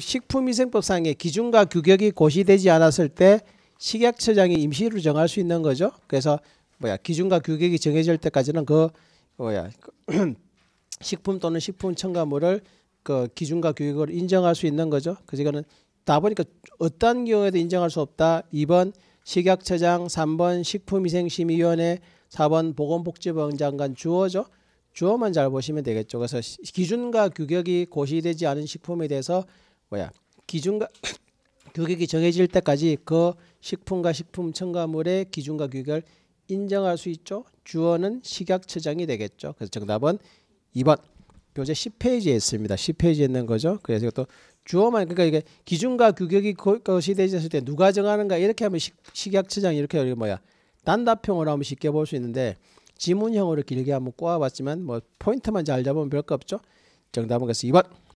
식품위생법상의 기준과 규격이 고시되지 않았을 때 식약처장이 임시로 정할 수 있는 거죠. 그래서 뭐야 기준과 규격이 정해질 때까지는 그 뭐야 그 식품 또는 식품 첨가물을 그 기준과 규격을 인정할 수 있는 거죠. 그래서 이거는 다 보니까 어떤 경우에도 인정할 수 없다. 2번 식약처장, 3번 식품위생심의위원회, 4번 보건복지부 장관 주어죠. 주어만 잘 보시면 되겠죠. 그래서 기준과 규격이 고시되지 않은 식품에 대해서 뭐야 기준과 규격이 정해질 때까지 그 식품과 식품 첨가물의 기준과 규격을 인정할 수 있죠. 주어는 식약처장이 되겠죠. 그래서 정답은 2번 교재 10페이지에 있습니다. 10페이지에 있는 거죠. 그래서 이것도 주어만 그러니까 이게 기준과 규격이 고시되지었을때 누가 정하는가 이렇게 하면 식, 식약처장 이렇게 뭐야 단답형으로 하면 쉽게 볼 수 있는데 지문형으로 길게 한번 꼬아봤지만 뭐 포인트만 잘 잡으면 별거 없죠. 정답은 그래서 2번.